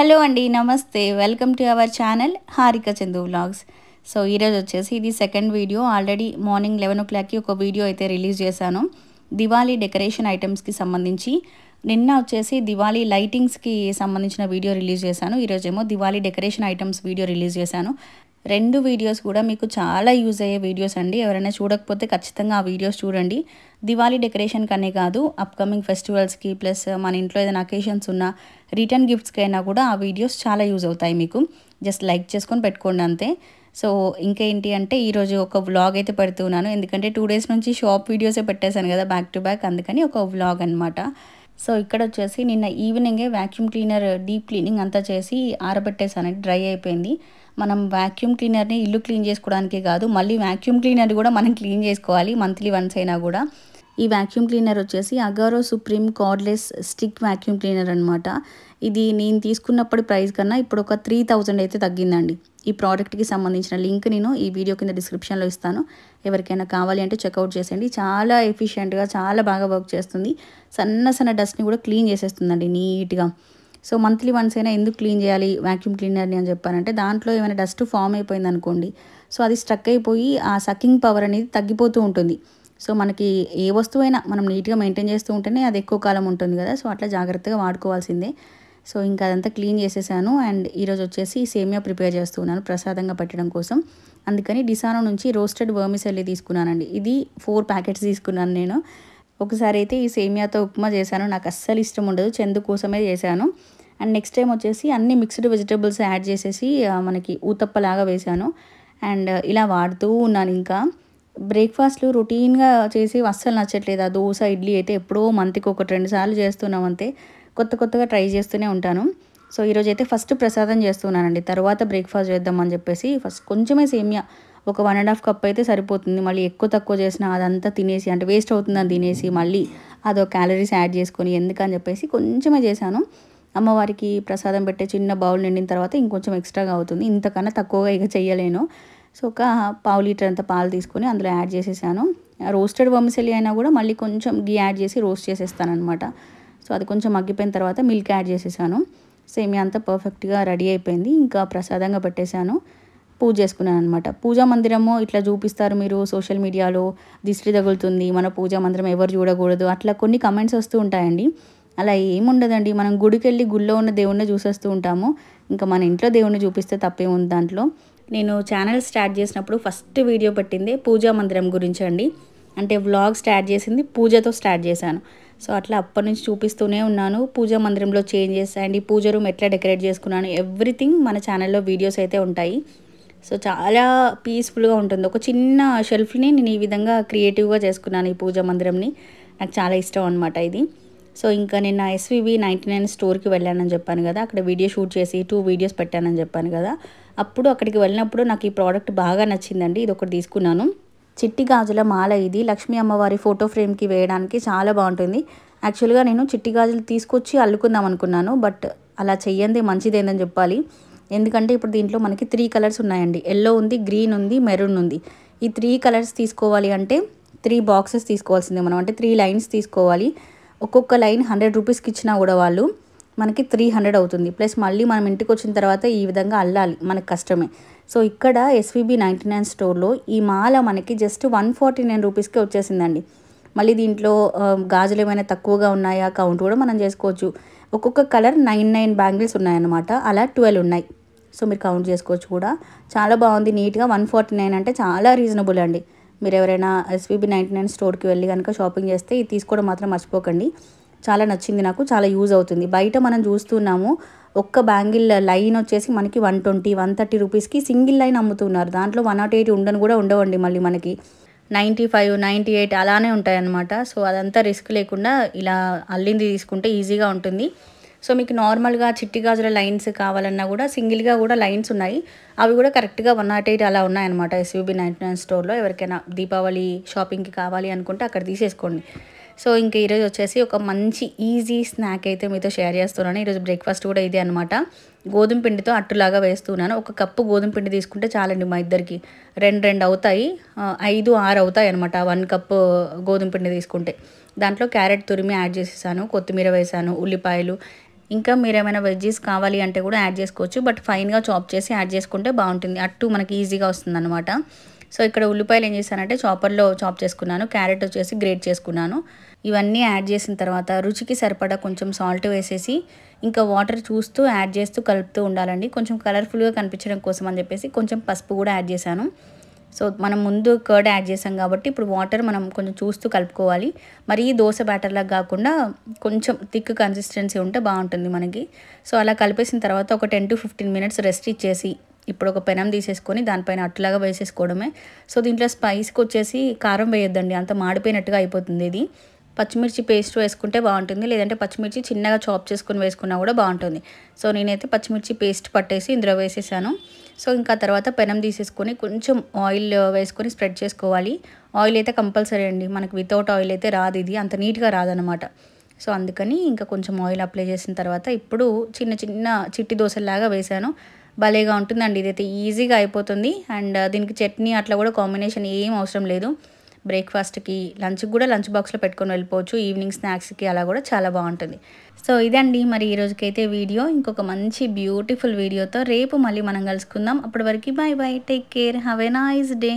hello అండి నమస్తే welcome to our channel Harika Chandu vlogs so ఈరోజు వచ్చేసి ఇది second video already morning eleven ఓ క్లాక్కి ఒక వీడియో అయితే రిలీజ్ చేశాను దివాళీ డెకరేషన్ ఐటమ్స్కి సంబంధించి నిన్న వచ్చేసి దివాళీ లైటింగ్స్కి సంబంధించిన వీడియో రిలీజ్ చేశాను ఈరోజేమో Diwali decoration items video release చేశాను రెండు వీడియోస్ కూడా మీకు చాలా యూజ్ అయ్యే వీడియోస్ అండి ఎవరైనా చూడకపోతే ఖచ్చితంగా ఆ వీడియోస్ చూడండి దివాళీ డెకరేషన్ కనే కాదు అప్కమింగ్ ఫెస్టివల్స్కి ప్లస్ మన ఇంట్లో ఏదైనా అకేషన్స్ ఉన్నా రిటర్న్ గిఫ్ట్స్కి అయినా కూడా ఆ వీడియోస్ చాలా యూజ్ అవుతాయి మీకు జస్ట్ లైక్ చేసుకొని పెట్టుకోండి అంతే సో ఇంకేంటి అంటే ఈరోజు ఒక వ్లాగ్ అయితే పెడుతున్నాను ఎందుకంటే టూ డేస్ నుంచి షాప్ వీడియోసే పెట్టేశాను కదా బ్యాక్ టు బ్యాక్ అందుకని ఒక వ్లాగ్ అనమాట సో ఇక్కడ వచ్చేసి నిన్న ఈవినింగే వ్యాక్యూమ్ క్లీనర్ డీప్ క్లీనింగ్ అంతా చేసి ఆరబెట్టేశాను డ్రై అయిపోయింది మనం వ్యాక్యూమ్ క్లీనర్ని ఇల్లు క్లీన్ చేసుకోవడానికే కాదు మళ్ళీ వ్యాక్యూమ్ క్లీనర్ కూడా మనం క్లీన్ చేసుకోవాలి మంత్లీ వన్స్ అయినా కూడా ఈ వ్యాక్యూమ్ క్లీనర్ వచ్చేసి Agaro supreme cordless stick vacuum cleaner అనమాట ఇది నేను తీసుకున్నప్పుడు ప్రైస్ కన్నా ఇప్పుడు ఒక త్రీ థౌజండ్ అయితే తగ్గిందండి ఈ ప్రోడక్ట్కి సంబంధించిన లింక్ నేను ఈ వీడియో కింద డిస్క్రిప్షన్లో ఇస్తాను ఎవరికైనా కావాలి అంటే చెక్అవుట్ చేసేయండి చాలా ఎఫిషియెంట్గా చాలా బాగా వర్క్ చేస్తుంది సన్న సన్న డస్ట్ని కూడా క్లీన్ చేసేస్తుందండి నీట్గా సో మంత్లీ వన్స్ అయినా ఎందుకు క్లీన్ చేయాలి వ్యాక్యూమ్ క్లీనర్ని అని చెప్పానంటే దాంట్లో ఏమైనా డస్ట్ ఫామ్ అయిపోయింది అనుకోండి సో అది స్ట్రక్ అయిపోయి ఆ సకింగ్ పవర్ అనేది తగ్గిపోతూ ఉంటుంది సో మనకి ఏ వస్తువైనా మనం నీట్గా మెయింటైన్ చేస్తూ ఉంటేనే అది ఎక్కువ కాలం ఉంటుంది కదా సో అట్లా జాగ్రత్తగా వాడుకోవాల్సిందే సో ఇంకా అదంతా క్లీన్ చేసేసాను అండ్ ఈరోజు వచ్చేసి సేమియా ప్రిపేర్ చేస్తున్నాను ప్రసాదంగా పెట్టడం కోసం అందుకని డిసానో నుంచి రోస్టెడ్ వర్మిసల్లి తీసుకున్నానండి ఇది ఫోర్ ప్యాకెట్స్ తీసుకున్నాను నేను ఒకసారి అయితే ఈ సేమియాతో ఉప్మా చేశాను నాకు అస్సలు ఇష్టం ఉండదు చెందు కోసమే చేశాను అండ్ నెక్స్ట్ టైం వచ్చేసి అన్ని మిక్స్డ్ వెజిటేబుల్స్ యాడ్ చేసేసి మనకి ఊతప్పలాగా వేశాను అండ్ ఇలా వాడుతూ ఉన్నాను ఇంకా బ్రేక్ఫాస్ట్లు రొటీన్గా చేసి అస్సలు నచ్చట్లేదు ఆ దోశ ఇడ్లీ అయితే ఎప్పుడో మంత్కి ఒకటి రెండు సార్లు చేస్తున్నాం అంతే కొత్త కొత్తగా ట్రై చేస్తూనే ఉంటాను సో ఈరోజైతే ఫస్ట్ ప్రసాదం చేస్తున్నానండి తర్వాత బ్రేక్ఫాస్ట్ చేద్దామని చెప్పేసి ఫస్ట్ కొంచెమే సేమియా ఒక వన్ అండ్ హాఫ్ కప్ అయితే సరిపోతుంది మళ్ళీ ఎక్కువ తక్కువ చేసిన అదంతా తినేసి అంటే వేస్ట్ అవుతుందని తినేసి మళ్ళీ అదో క్యాలరీస్ యాడ్ చేసుకొని ఎందుకని చెప్పేసి కొంచెమే చేశాను అమ్మవారికి ప్రసాదం పెట్టే చిన్న బౌల్ నిండిన తర్వాత ఇంకొంచెం ఎక్స్ట్రాగా అవుతుంది ఇంతకన్నా తక్కువగా ఇక చేయలేను సో ఒక పావు లీటర్ అంత పాలు తీసుకొని అందులో యాడ్ చేసేసాను రోస్టెడ్ వంశలి అయినా కూడా మళ్ళీ కొంచెం గీ యాడ్ చేసి రోస్ట్ చేసేస్తాను అనమాట సో అది కొంచెం మగ్గిపోయిన తర్వాత మిల్క్ యాడ్ చేసేసాను సేమియా అంతా పర్ఫెక్ట్గా రెడీ అయిపోయింది ఇంకా ప్రసాదంగా పెట్టేశాను పూజ చేసుకున్నాను అనమాట పూజా మందిరము ఇట్లా చూపిస్తారు మీరు సోషల్ మీడియాలో దిష్టి తగులుతుంది మన పూజా మందిరం ఎవరు చూడకూడదు అట్లా కొన్ని కమెంట్స్ వస్తూ ఉంటాయండి అలా ఏముండదండి మనం గుడికి వెళ్ళి గుళ్ళో ఉన్న దేవుణ్ణి చూసేస్తూ ఉంటాము ఇంకా మన ఇంట్లో దేవుణ్ణి చూపిస్తే తప్పేముంది దాంట్లో నేను ఛానల్ స్టార్ట్ చేసినప్పుడు ఫస్ట్ వీడియో పెట్టింది పూజా మందిరం గురించి అండి అంటే వ్లాగ్ స్టార్ట్ చేసింది పూజతో స్టార్ట్ చేశాను సో అట్లా అప్పటి నుంచి చూపిస్తూనే ఉన్నాను పూజా మందిరంలో చేంజెస్ అండ్ ఈ పూజ రూమ్ ఎట్లా డెకరేట్ చేసుకున్నాను ఎవ్రీథింగ్ మన ఛానల్లో వీడియోస్ అయితే ఉంటాయి సో చాలా పీస్ఫుల్గా ఉంటుంది ఒక చిన్న షెల్ఫ్ని నేను ఈ విధంగా క్రియేటివ్గా చేసుకున్నాను ఈ పూజ మందిరంని నాకు చాలా ఇష్టం అనమాట ఇది సో ఇంకా నేను ఎస్వివి నైంటీ నైన్ స్టోర్కి వెళ్ళానని చెప్పాను కదా అక్కడ వీడియో షూట్ చేసి టూ వీడియోస్ పెట్టానని చెప్పాను కదా అప్పుడు అక్కడికి వెళ్ళినప్పుడు నాకు ఈ ప్రోడక్ట్ బాగా నచ్చిందండి ఇది ఒకటి తీసుకున్నాను చిట్టి గాజుల మాల ఇది లక్ష్మీ అమ్మవారి ఫోటో ఫ్రేమ్కి వేయడానికి చాలా బాగుంటుంది యాక్చువల్గా నేను చిట్టి గాజులు తీసుకొచ్చి అల్లుకుందాం అనుకున్నాను బట్ అలా చెయ్యంది మంచిదేందని చెప్పాలి ఎందుకంటే ఇప్పుడు దీంట్లో మనకి త్రీ కలర్స్ ఉన్నాయండి ఎల్లో ఉంది గ్రీన్ ఉంది మెరూన్ ఉంది ఈ త్రీ కలర్స్ తీసుకోవాలి అంటే త్రీ బాక్సెస్ తీసుకోవాల్సిందే మనం అంటే త్రీ లైన్స్ తీసుకోవాలి ఒక్కొక్క లైన్ హండ్రెడ్ రూపీస్కి ఇచ్చినా కూడా వాళ్ళు మనకి త్రీ హండ్రెడ్ అవుతుంది ప్లస్ మళ్ళీ మనం ఇంటికి వచ్చిన తర్వాత ఈ విధంగా అల్లాలి మనకు కష్టమే సో ఇక్కడ ఎస్విబి నైంటీ నైన్ స్టోర్లో ఈ మాల మనకి జస్ట్ వన్ ఫార్టీ నైన్ రూపీస్కే వచ్చేసిందండి మళ్ళీ దీంట్లో గాజులు ఏమైనా తక్కువగా ఉన్నాయా కౌంట్ కూడా మనం చేసుకోవచ్చు ఒక్కొక్క కలర్ నైన్ నైన్ బ్యాంగిల్స్ ఉన్నాయన్నమాట అలా ట్వెల్వ్ ఉన్నాయి సో మీరు కౌంట్ చేసుకోవచ్చు కూడా చాలా బాగుంది నీట్గా వన్ ఫార్టీ నైన్ అంటే చాలా రీజనబుల్ అండి మీరు ఎవరైనా ఎస్వీబీ నైంటీ నైన్ స్టోర్కి వెళ్ళి కనుక షాపింగ్ చేస్తే ఇది తీసుకోవడం మాత్రం మర్చిపోకండి చాలా నచ్చింది నాకు చాలా యూజ్ అవుతుంది బయట మనం చూస్తున్నాము ఒక్క బ్యాంగిల్ లైన్ వచ్చేసి మనకి వన్ ట్వంటీ వన్ థర్టీ రూపీస్కి సింగిల్ లైన్ అమ్ముతున్నారు దాంట్లో వన్ నాట్ ఎయిట్ ఉండని కూడా ఉండవండి మళ్ళీ మనకి నైంటీ ఫైవ్ నైంటీ ఎయిట్ అలానే ఉంటాయన్నమాట సో అదంతా రిస్క్ లేకుండా ఇలా అల్లింది తీసుకుంటే ఈజీగా ఉంటుంది సో మీకు నార్మల్గా చిట్టి గాజుల లైన్స్ కావాలన్నా కూడా సింగిల్గా కూడా లైన్స్ ఉన్నాయి అవి కూడా కరెక్ట్గా వన్ నాట్ ఎయిట్ అలా ఉన్నాయన్నమాట ఎస్యూబీ నైన్టీ నైన్ స్టోర్లో ఎవరికైనా దీపావళి షాపింగ్కి కావాలి అనుకుంటే అక్కడ తీసేసుకోండి సో ఇంకా ఈరోజు వచ్చేసి ఒక మంచి ఈజీ స్నాక్ అయితే మీతో షేర్ చేస్తున్నాను ఈరోజు బ్రేక్ఫాస్ట్ కూడా ఇదే అనమాట గోధుమ పిండితో అట్టులాగా వేస్తున్నాను ఒక కప్పు గోధుమ పిండి తీసుకుంటే చాలండి మా ఇద్దరికి రెండు రెండు అవుతాయి ఐదు ఆరు అవుతాయి అనమాట వన్ కప్పు గోధుమ పిండి తీసుకుంటే దాంట్లో క్యారెట్ తురిమి యాడ్ చేసేసాను కొత్తిమీర వేసాను ఉల్లిపాయలు ఇంకా మీరు ఏమైనా వెజ్జీస్ కావాలి అంటే కూడా యాడ్ చేసుకోవచ్చు బట్ ఫైన్గా చాప్ చేసి యాడ్ చేసుకుంటే బాగుంటుంది అట్టు మనకి ఈజీగా వస్తుంది అనమాట సో ఇక్కడ ఉల్లిపాయలు ఏం చేశానంటే చాపర్లో చాప్ చేసుకున్నాను క్యారెట్ వచ్చేసి గ్రేట్ చేసుకున్నాను ఇవన్నీ యాడ్ చేసిన తర్వాత రుచికి సరిపడా కొంచెం సాల్ట్ వేసేసి ఇంకా వాటర్ చూస్తూ యాడ్ చేస్తూ కలుపుతూ ఉండాలండి కొంచెం కలర్ఫుల్గా కనిపించడం కోసం అని చెప్పేసి కొంచెం పసుపు కూడా యాడ్ చేశాను సో మనం ముందు కర్డ్ యాడ్ చేసాం కాబట్టి ఇప్పుడు వాటర్ మనం కొంచెం చూస్తూ కలుపుకోవాలి మరి ఈ దోశ బ్యాటర్లకు కాకుండా కొంచెం థిక్ కన్సిస్టెన్సీ ఉంటే బాగుంటుంది మనకి సో అలా కలిపేసిన తర్వాత ఒక ten to fifteen minutes rest ఇచ్చేసి ఇప్పుడు ఒక పెనం తీసేసుకొని దానిపైన అట్లాగా వేసేసుకోవడమే సో దీంట్లో స్పైస్కి వచ్చేసి కారం వేయొద్దండి అంత మాడిపోయినట్టుగా అయిపోతుంది ఇది పచ్చిమిర్చి పేస్ట్ వేసుకుంటే బాగుంటుంది లేదంటే పచ్చిమిర్చి చిన్నగా చాప్ చేసుకుని వేసుకున్నా కూడా బాగుంటుంది సో నేనైతే పచ్చిమిర్చి పేస్ట్ పట్టేసి ఇందులో వేసేసాను సో ఇంకా తర్వాత పెనం తీసేసుకొని కొంచెం ఆయిల్ వేసుకొని స్ప్రెడ్ చేసుకోవాలి ఆయిల్ అయితే కంపల్సరీ అండి మనకు వితౌట్ ఆయిల్ అయితే రాదు ఇది అంత నీట్గా రాదనమాట సో అందుకని ఇంకా కొంచెం ఆయిల్ అప్లై చేసిన తర్వాత ఇప్పుడు చిన్న చిన్న చిట్టి దోశలాగా వేశాను భలేగా ఉంటుందండి ఇదైతే ఈజీగా అయిపోతుంది అండ్ దీనికి చట్నీ అట్లా కూడా కాంబినేషన్ ఏం అవసరం లేదు బ్రేక్ఫాస్ట్కి లంచ్కి కూడా లంచ్ బాక్స్లో పెట్టుకొని వెళ్ళిపోవచ్చు ఈవినింగ్ స్నాక్స్కి అలా కూడా చాలా బాగుంటుంది సో ఇదండి మరి ఈరోజుకైతే వీడియో ఇంకొక మంచి బ్యూటిఫుల్ వీడియోతో రేపు మళ్ళీ మనం కలుసుకుందాం అప్పటి వరకు bye bye take care have a nice day